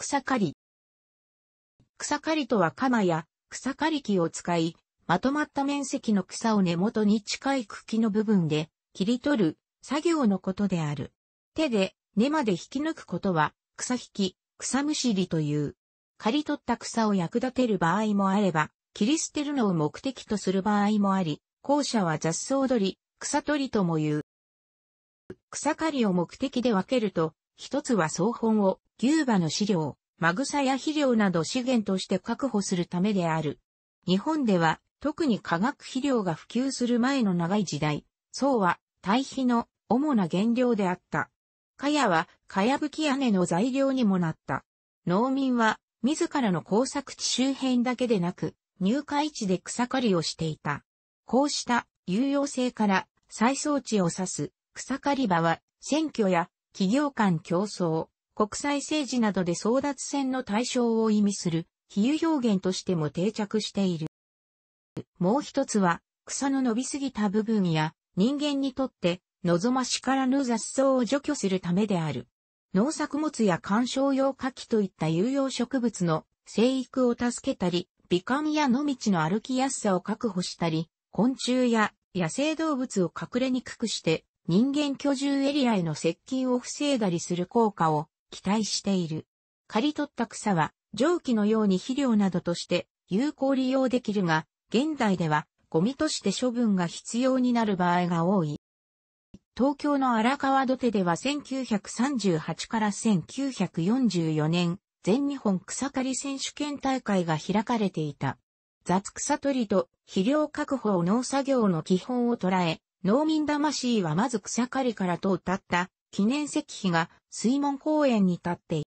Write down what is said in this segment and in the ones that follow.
草刈り。草刈りとは鎌や草刈り機を使い、まとまった面積の草を根元に近い茎の部分で切り取る作業のことである。手で根まで引き抜くことは草引き、草むしりという。刈り取った草を役立てる場合もあれば、切り捨てるのを目的とする場合もあり、後者は雑草取り、草取りとも言う。草刈りを目的で分けると、一つは総本を牛馬の飼料、マグサや肥料など資源として確保するためである。日本では特に化学肥料が普及する前の長い時代、層は堆肥の主な原料であった。かやは、かやぶき屋根の材料にもなった。農民は、自らの工作地周辺だけでなく、入位地で草刈りをしていた。こうした有用性から、再装置を指す草刈り場は、選挙や企業間競争、国際政治などで争奪戦の対象を意味する比喩表現としても定着している。もう一つは、草の伸びすぎた部分や人間にとって望ましからぬ雑草を除去するためである。農作物や観賞用花器といった有用植物の生育を助けたり、美観や野道の歩きやすさを確保したり、昆虫や野生動物を隠れにくくして人間居住エリアへの接近を防いだりする効果を期待している。刈り取った草は蒸気のように肥料などとして有効利用できるが、現代ではゴミとして処分が必要になる場合が多い。東京の荒川土手では1938から1944年、全日本草刈り選手権大会が開かれていた。雑草取りと肥料確保を農作業の基本を捉え、農民魂はまず草刈りからと歌った記念石碑が水門公園に立って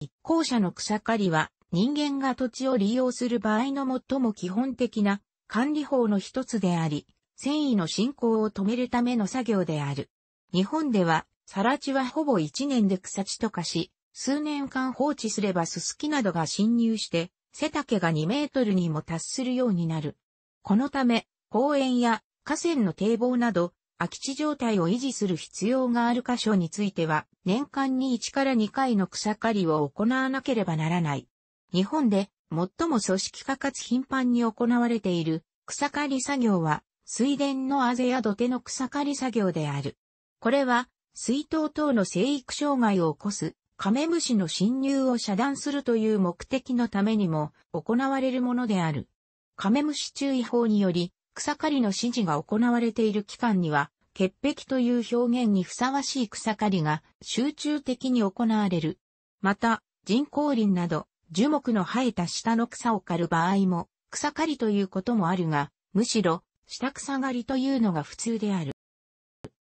一校舎の草刈りは人間が土地を利用する場合の最も基本的な管理法の一つであり、繊維の進行を止めるための作業である。日本では、更地はほぼ一年で草地とかし、数年間放置すればすすきなどが侵入して、背丈が2メートルにも達するようになる。このため、公園や河川の堤防など、空き地状態を維持する必要がある箇所については、年間に1から2回の草刈りを行わなければならない。日本で最も組織化かつ頻繁に行われている草刈り作業は、水田のあぜや土手の草刈り作業である。これは、水筒等の生育障害を起こすカメムシの侵入を遮断するという目的のためにも行われるものである。カメムシ注意法により、草刈りの指示が行われている期間には、潔癖という表現にふさわしい草刈りが集中的に行われる。また、人工林など、樹木の生えた下の草を刈る場合も、草刈りということもあるが、むしろ、下草刈りというのが普通である。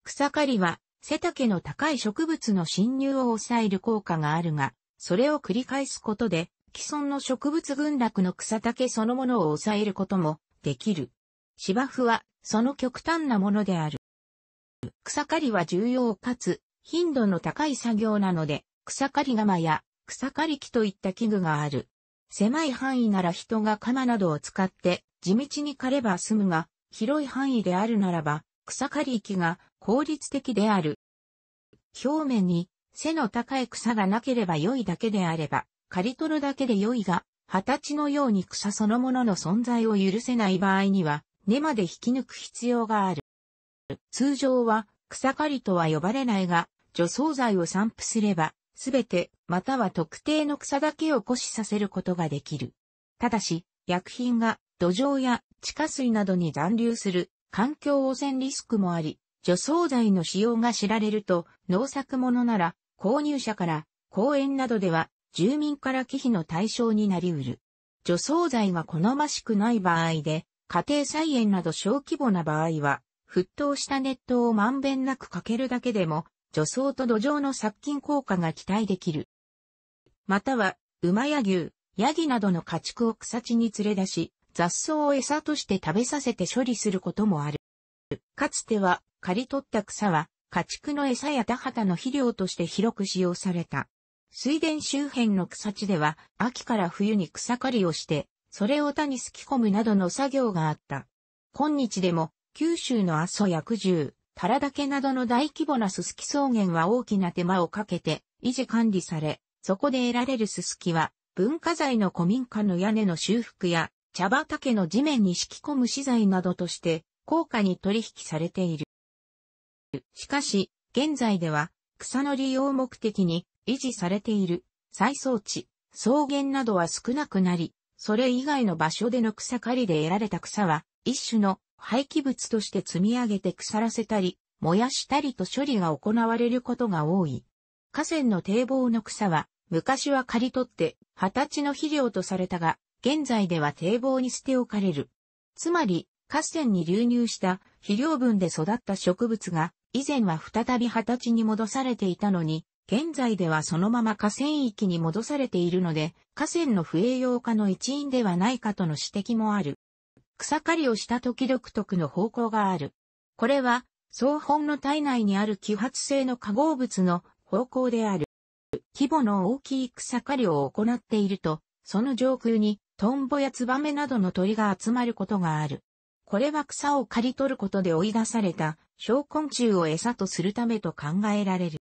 草刈りは、背丈の高い植物の侵入を抑える効果があるが、それを繰り返すことで、既存の植物群落の草丈そのものを抑えることもできる。芝生はその極端なものである。草刈りは重要かつ頻度の高い作業なので、草刈り釜や草刈り機といった器具がある。狭い範囲なら人が鎌などを使って地道に刈れば済むが、広い範囲であるならば草刈り機が効率的である。表面に背の高い草がなければ良いだけであれば、刈り取るだけで良いが、二十歳のように草そのものの存在を許せない場合には、根まで引き抜く必要がある。通常は草刈りとは呼ばれないが、除草剤を散布すれば、すべてまたは特定の草だけを枯死させることができる。ただし、薬品が土壌や地下水などに残留する環境汚染リスクもあり、除草剤の使用が知られると農作物なら購入者から公園などでは住民から忌避の対象になり得る。除草剤が好ましくない場合で家庭菜園など小規模な場合は、沸騰した熱湯をまんべんなくかけるだけでも、除草と土壌の殺菌効果が期待できる。または、馬や牛、ヤギなどの家畜を草地に連れ出し、雑草を餌として食べさせて処理することもある。かつては、刈り取った草は、家畜の餌や田畑の肥料として広く使用された。水田周辺の草地では、秋から冬に草刈りをして、それを他にすき込むなどの作業があった。今日でも、九州の阿蘇や九十、タラ岳などの大規模なススキ草原は大きな手間をかけて維持管理され、そこで得られるススキは文化財の古民家の屋根の修復や茶畑の地面に敷き込む資材などとして高価に取引されている。しかし、現在では草の利用目的に維持されている再装置、草原などは少なくなり、それ以外の場所での草刈りで得られた草は、一種の廃棄物として積み上げて腐らせたり、燃やしたりと処理が行われることが多い。河川の堤防の草は、昔は刈り取って、二十歳の肥料とされたが、現在では堤防に捨て置かれる。つまり、河川に流入した肥料分で育った植物が、以前は再び二十歳に戻されていたのに、現在ではそのまま河川域に戻されているので、河川の不栄養化の一因ではないかとの指摘もある。草刈りをした時独特の方向がある。これは、総本の体内にある揮発性の化合物の方向である。規模の大きい草刈りを行っていると、その上空にトンボやツバメなどの鳥が集まることがある。これは草を刈り取ることで追い出された小昆虫を餌とするためと考えられる。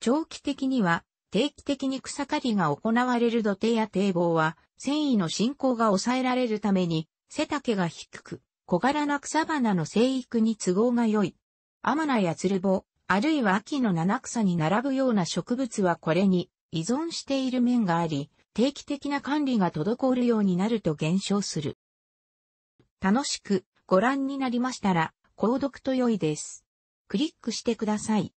長期的には定期的に草刈りが行われる土手や堤防は繊維の進行が抑えられるために背丈が低く小柄な草花の生育に都合が良い。アマナやツルボ、あるいは秋の七草に並ぶような植物はこれに依存している面があり、定期的な管理が滞るようになると減少する。楽しくご覧になりましたら、購読と良いです。クリックしてください。